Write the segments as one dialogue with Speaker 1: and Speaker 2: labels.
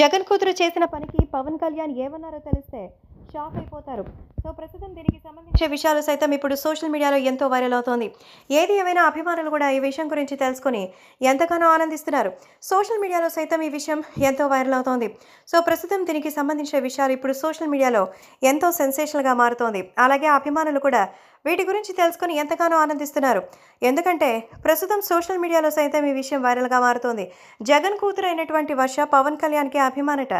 Speaker 1: జగన్ కూతురు చేసిన పనికి పవన్ కళ్యాణ్ ఏమన్నారో తెలిస్తే
Speaker 2: షాక్ అయిపోతారు సో ప్రస్తుతం దీనికి
Speaker 1: సంబంధించిన విషయాలు సైతం ఇప్పుడు సోషల్ మీడియాలో ఎంతో వైరల్ అవుతోంది ఏది ఏమైనా అభిమానులు కూడా ఈ విషయం గురించి తెలుసుకుని ఎంతగానో ఆనందిస్తున్నారు సోషల్ మీడియాలో సైతం ఈ విషయం ఎంతో వైరల్ అవుతోంది సో ప్రస్తుతం దీనికి సంబంధించిన విషయాలు ఇప్పుడు సోషల్ మీడియాలో ఎంతో సెన్సేషనల్గా మారుతోంది అలాగే అభిమానులు కూడా వీటి గురించి తెలుసుకుని ఎంతగానో ఆనందిస్తున్నారు ఎందుకంటే ప్రస్తుతం సోషల్ మీడియాలో సైతం ఈ విషయం వైరల్గా మారుతోంది జగన్ కూతురు అయినటువంటి వర్ష పవన్ కళ్యాణ్కి అభిమానట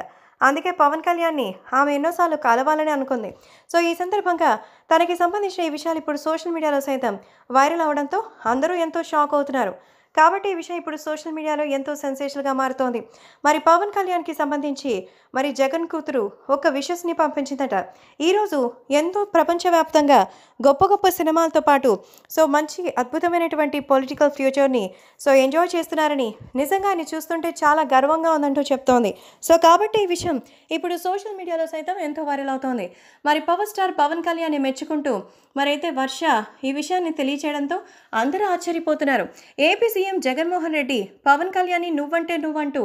Speaker 1: అందుకే పవన్ కళ్యాణ్ని ఆమె ఎన్నోసార్లు కలవాలని అనుకుంది సో ఈ సందర్భంగా తనకి సంబంధించిన ఈ విషయాలు ఇప్పుడు సోషల్ మీడియాలో సైతం వైరల్ అవడంతో అందరూ ఎంతో షాక్ అవుతున్నారు కాబట్టి ఈ విషయం ఇప్పుడు సోషల్ మీడియాలో ఎంతో సెన్సేషన్గా మారుతోంది మరి పవన్ కళ్యాణ్కి సంబంధించి మరి జగన్ కూతురు ఒక విషస్ని పంపించిందట ఈరోజు ఎంతో ప్రపంచవ్యాప్తంగా గొప్ప గొప్ప సినిమాలతో పాటు సో మంచి అద్భుతమైనటువంటి పొలిటికల్ ఫ్యూచర్ని సో ఎంజాయ్ చేస్తున్నారని నిజంగా ఆయన చూస్తుంటే చాలా గర్వంగా ఉందంటూ చెప్తోంది సో కాబట్టి ఈ విషయం ఇప్పుడు సోషల్ మీడియాలో సైతం ఎంతో వైరల్ అవుతోంది మరి పవర్ స్టార్ పవన్ కళ్యాణ్ మెచ్చుకుంటూ మరైతే వర్ష ఈ విషయాన్ని తెలియచేయడంతో అందరూ ఆశ్చర్యపోతున్నారు ఏపీ సీఎం జగన్మోహన్ రెడ్డి పవన్ కళ్యాణ్ నువ్వంటే నువ్వంటూ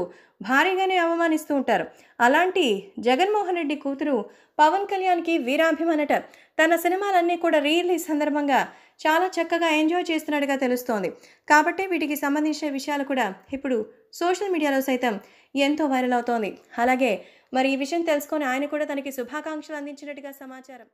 Speaker 1: భారీగానే అవమానిస్తూ ఉంటారు అలాంటి జగన్మోహన్ రెడ్డి కూతురు పవన్ కళ్యాణ్కి వీరాభిమానట తన సినిమాలన్నీ కూడా రీలీజ్ సందర్భంగా చాలా చక్కగా ఎంజాయ్ చేస్తున్నట్టుగా తెలుస్తోంది కాబట్టి వీటికి సంబంధించిన విషయాలు కూడా ఇప్పుడు సోషల్ మీడియాలో సైతం ఎంతో వైరల్ అవుతోంది అలాగే మరి ఈ విషయం తెలుసుకొని ఆయన కూడా తనకి శుభాకాంక్షలు అందించినట్టుగా సమాచారం